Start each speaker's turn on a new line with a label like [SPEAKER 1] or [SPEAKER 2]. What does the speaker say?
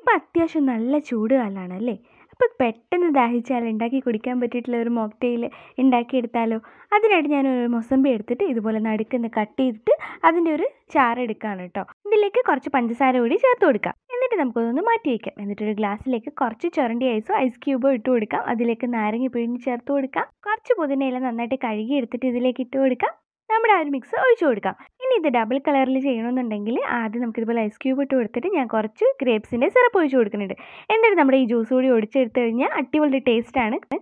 [SPEAKER 1] ഇപ്പം അത്യാവശ്യം നല്ല ചൂട് കാലമാണ് അല്ലേ അപ്പോൾ പെട്ടെന്ന് ദാഹിച്ചാൽ ഉണ്ടാക്കി കുടിക്കാൻ പറ്റിയിട്ടുള്ള ഒരു മോക്ടെയിൽ ഉണ്ടാക്കിയെടുത്താലോ അതിനായിട്ട് ഞാൻ ഒരു മൊസമ്പി എടുത്തിട്ട് ഇതുപോലെ നടുക്കുന്ന കട്ട് ചെയ്തിട്ട് അതിൻ്റെ ഒരു ചാറെടുക്കുകയാണ് കേട്ടോ ഇതിലേക്ക് കുറച്ച് പഞ്ചസാര കൂടി ചേർത്ത് കൊടുക്കാം എന്നിട്ട് നമുക്കതൊന്ന് മാറ്റി വയ്ക്കാം ഒരു ഗ്ലാസ്സിലേക്ക് കുറച്ച് ചുരണ്ടി ഐസോ ഐസ് ക്യൂബോ ഇട്ട് കൊടുക്കാം അതിലേക്ക് നാരങ്ങ പിഴിഞ്ഞ് ചേർത്ത് കൊടുക്കാം കുറച്ച് പുതിനയില നന്നായിട്ട് കഴുകി എടുത്തിട്ട് ഇതിലേക്ക് ഇട്ട് കൊടുക്കാം നമ്മുടെ ആ ഒരു മിക്സ് ഒഴിച്ചു കൊടുക്കാം ഇനി ഇത് ഡബിൾ കളറിൽ ചെയ്യണമെന്നുണ്ടെങ്കിൽ ആദ്യം നമുക്കിതുപോലെ ഐസ് ക്യൂബ് ഇട്ട് കൊടുത്തിട്ട് ഞാൻ കുറച്ച് ഗ്രേപ്സിൻ്റെ സിറപ്പ് ഒഴിച്ച് കൊടുക്കുന്നുണ്ട് എന്നിട്ട് നമ്മുടെ ഈ ജ്യൂസ് കൂടി ഒടിച്ചെടുത്ത് കഴിഞ്ഞാൽ അടിപൊളി ടേസ്റ്റാണ്